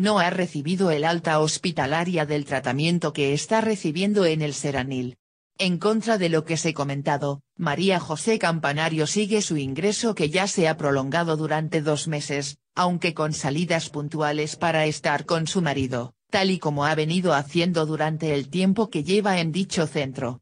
no ha recibido el alta hospitalaria del tratamiento que está recibiendo en el Seranil. En contra de lo que se comentado, María José Campanario sigue su ingreso que ya se ha prolongado durante dos meses, aunque con salidas puntuales para estar con su marido, tal y como ha venido haciendo durante el tiempo que lleva en dicho centro.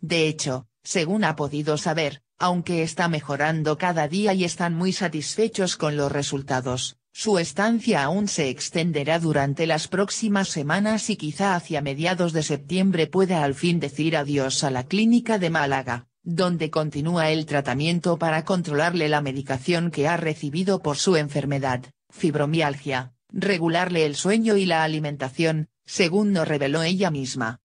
De hecho, según ha podido saber, aunque está mejorando cada día y están muy satisfechos con los resultados, su estancia aún se extenderá durante las próximas semanas y quizá hacia mediados de septiembre pueda al fin decir adiós a la clínica de Málaga, donde continúa el tratamiento para controlarle la medicación que ha recibido por su enfermedad, fibromialgia, regularle el sueño y la alimentación, según nos reveló ella misma.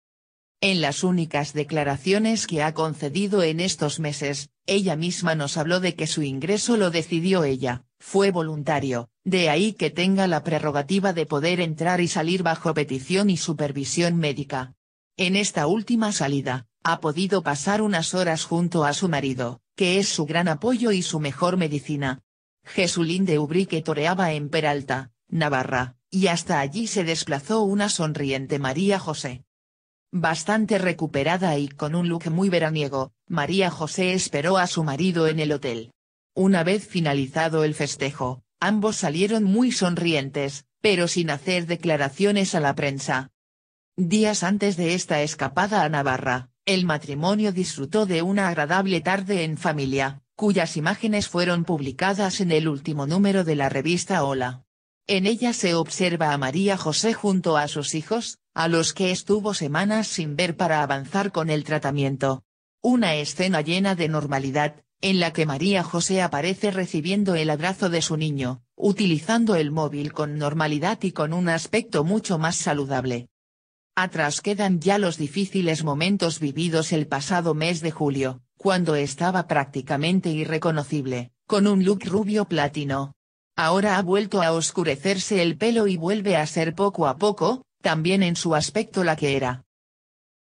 En las únicas declaraciones que ha concedido en estos meses, ella misma nos habló de que su ingreso lo decidió ella, fue voluntario, de ahí que tenga la prerrogativa de poder entrar y salir bajo petición y supervisión médica. En esta última salida, ha podido pasar unas horas junto a su marido, que es su gran apoyo y su mejor medicina. Jesulín de Ubrique toreaba en Peralta, Navarra, y hasta allí se desplazó una sonriente María José. Bastante recuperada y con un look muy veraniego, María José esperó a su marido en el hotel. Una vez finalizado el festejo, ambos salieron muy sonrientes, pero sin hacer declaraciones a la prensa. Días antes de esta escapada a Navarra, el matrimonio disfrutó de una agradable tarde en familia, cuyas imágenes fueron publicadas en el último número de la revista Hola. En ella se observa a María José junto a sus hijos, a los que estuvo semanas sin ver para avanzar con el tratamiento. Una escena llena de normalidad, en la que María José aparece recibiendo el abrazo de su niño, utilizando el móvil con normalidad y con un aspecto mucho más saludable. Atrás quedan ya los difíciles momentos vividos el pasado mes de julio, cuando estaba prácticamente irreconocible, con un look rubio platino. Ahora ha vuelto a oscurecerse el pelo y vuelve a ser poco a poco, también en su aspecto la que era.